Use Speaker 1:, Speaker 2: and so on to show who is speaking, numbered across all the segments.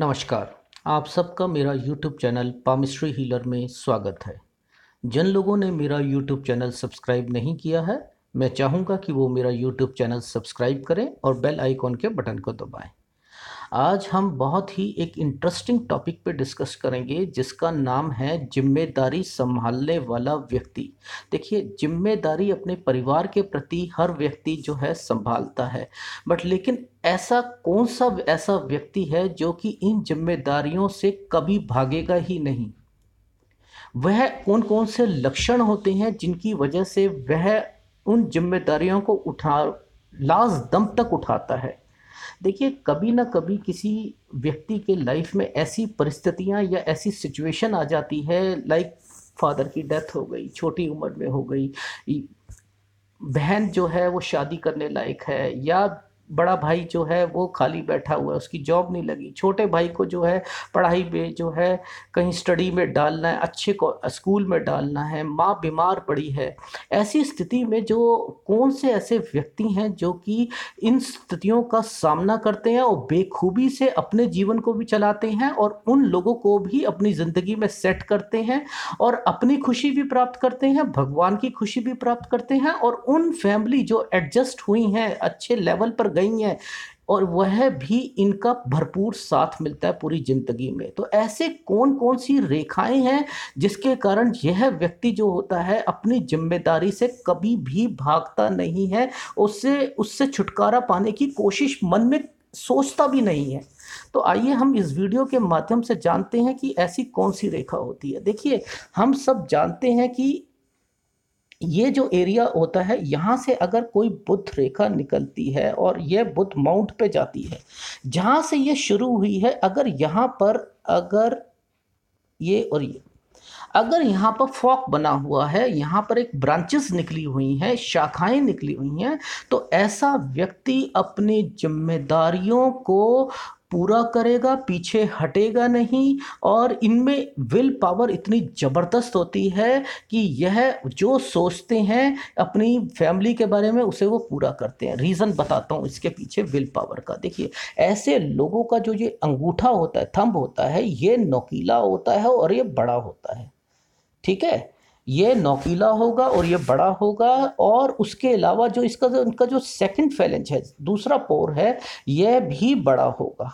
Speaker 1: नमस्कार आप सबका मेरा यूट्यूब चैनल पामिस्ट्री हीलर में स्वागत है जिन लोगों ने मेरा यूट्यूब चैनल सब्सक्राइब नहीं किया है मैं चाहूँगा कि वो मेरा यूट्यूब चैनल सब्सक्राइब करें और बेल आइकॉन के बटन को दबाएं आज हम बहुत ही एक इंटरेस्टिंग टॉपिक पे डिस्कस करेंगे जिसका नाम है जिम्मेदारी संभालने वाला व्यक्ति देखिए जिम्मेदारी अपने परिवार के प्रति हर व्यक्ति जो है संभालता है बट लेकिन ऐसा कौन सा ऐसा व्यक्ति है जो कि इन जिम्मेदारियों से कभी भागेगा ही नहीं वह कौन कौन से लक्षण होते हैं जिनकी वजह से वह उन जिम्मेदारियों को उठा लाज दम तक उठाता है देखिए कभी ना कभी किसी व्यक्ति के लाइफ में ऐसी परिस्थितियाँ या ऐसी सिचुएशन आ जाती है लाइक फादर की डेथ हो गई छोटी उम्र में हो गई बहन जो है वो शादी करने लायक है या बड़ा भाई जो है वो खाली बैठा हुआ है उसकी जॉब नहीं लगी छोटे भाई को जो है पढ़ाई में जो है कहीं स्टडी में डालना है अच्छे को स्कूल में डालना है माँ बीमार पड़ी है ऐसी स्थिति में जो कौन से ऐसे व्यक्ति हैं जो कि इन स्थितियों का सामना करते हैं और बेखूबी से अपने जीवन को भी चलाते हैं और उन लोगों को भी अपनी ज़िंदगी में सेट करते हैं और अपनी खुशी भी प्राप्त करते हैं भगवान की खुशी भी प्राप्त करते हैं और उन फैमिली जो एडजस्ट हुई हैं अच्छे लेवल पर गई हैं और वह भी इनका भरपूर साथ मिलता है पूरी ज़िंदगी में तो ऐसे कौन कौन सी रेखाएं हैं जिसके कारण यह व्यक्ति जो होता है अपनी जिम्मेदारी से कभी भी भागता नहीं है उससे उससे छुटकारा पाने की कोशिश मन में सोचता भी नहीं है तो आइए हम इस वीडियो के माध्यम से जानते हैं कि ऐसी कौन सी रेखा होती है देखिए हम सब जानते हैं कि ये जो एरिया होता है यहाँ से अगर कोई बुद्ध रेखा निकलती है और यह बुद्ध माउंट पे जाती है जहाँ से ये शुरू हुई है अगर यहाँ पर अगर ये और ये अगर यहाँ पर फॉक बना हुआ है यहाँ पर एक ब्रांचेस निकली हुई हैं शाखाएं निकली हुई हैं तो ऐसा व्यक्ति अपनी जिम्मेदारियों को पूरा करेगा पीछे हटेगा नहीं और इनमें विल पावर इतनी ज़बरदस्त होती है कि यह जो सोचते हैं अपनी फैमिली के बारे में उसे वो पूरा करते हैं रीज़न बताता हूँ इसके पीछे विल पावर का देखिए ऐसे लोगों का जो ये अंगूठा होता है थंब होता है ये नोकीला होता है और ये बड़ा होता है ठीक है ये नौकीला होगा और ये बड़ा होगा और उसके अलावा जो इसका जो इनका जो सेकंड फैलेंज है दूसरा पोर है यह भी बड़ा होगा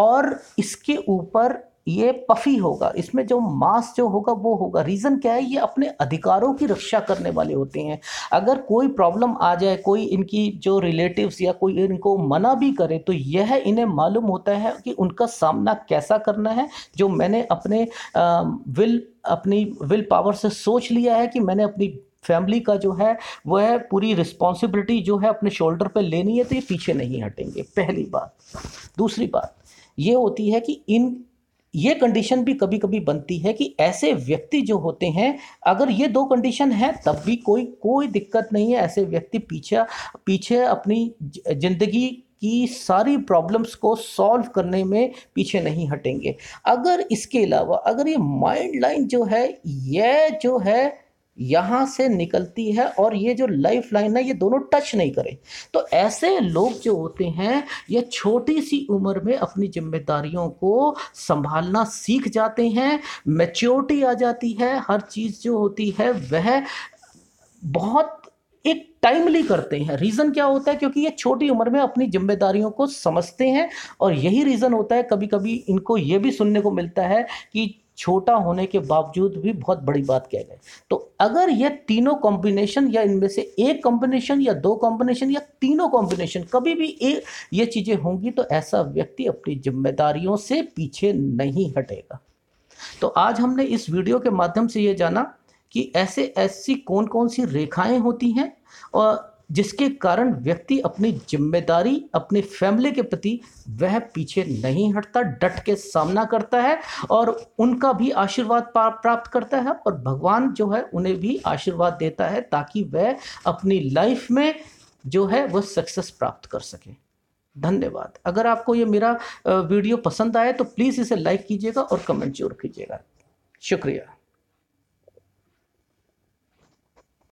Speaker 1: और इसके ऊपर ये पफी होगा इसमें जो मास जो होगा वो होगा रीज़न क्या है ये अपने अधिकारों की रक्षा करने वाले होते हैं अगर कोई प्रॉब्लम आ जाए कोई इनकी जो रिलेटिव्स या कोई इनको मना भी करे तो यह इन्हें मालूम होता है कि उनका सामना कैसा करना है जो मैंने अपने विल अपनी विल पावर से सोच लिया है कि मैंने अपनी फैमिली का जो है वह पूरी रिस्पॉन्सिबिलिटी जो है अपने शोल्डर पर लेनी है तो ये पीछे नहीं हटेंगे पहली बात दूसरी बात ये होती है कि इन ये कंडीशन भी कभी कभी बनती है कि ऐसे व्यक्ति जो होते हैं अगर ये दो कंडीशन है तब भी कोई कोई दिक्कत नहीं है ऐसे व्यक्ति पीछे पीछे अपनी ज़िंदगी की सारी प्रॉब्लम्स को सॉल्व करने में पीछे नहीं हटेंगे अगर इसके अलावा अगर ये माइंड लाइन जो है यह जो है यहाँ से निकलती है और ये जो लाइफ लाइन है ये दोनों टच नहीं करें तो ऐसे लोग जो होते हैं ये छोटी सी उम्र में अपनी जिम्मेदारियों को संभालना सीख जाते हैं मेच्योरिटी आ जाती है हर चीज़ जो होती है वह बहुत एक टाइमली करते हैं रीज़न क्या होता है क्योंकि ये छोटी उम्र में अपनी जिम्मेदारियों को समझते हैं और यही रीज़न होता है कभी कभी इनको ये भी सुनने को मिलता है कि छोटा होने के बावजूद भी बहुत बड़ी बात कह गए तो अगर ये तीनों कॉम्बिनेशन या इनमें से एक कॉम्बिनेशन या दो कॉम्बिनेशन या तीनों कॉम्बिनेशन कभी भी एक ये चीज़ें होंगी तो ऐसा व्यक्ति अपनी जिम्मेदारियों से पीछे नहीं हटेगा तो आज हमने इस वीडियो के माध्यम से ये जाना कि ऐसे ऐसी कौन कौन सी रेखाएं होती हैं और जिसके कारण व्यक्ति अपनी जिम्मेदारी अपनी फैमिली के प्रति वह पीछे नहीं हटता डट के सामना करता है और उनका भी आशीर्वाद प्राप्त करता है और भगवान जो है उन्हें भी आशीर्वाद देता है ताकि वह अपनी लाइफ में जो है वह सक्सेस प्राप्त कर सके धन्यवाद अगर आपको ये मेरा वीडियो पसंद आए तो प्लीज़ इसे लाइक कीजिएगा और कमेंट जरूर कीजिएगा शुक्रिया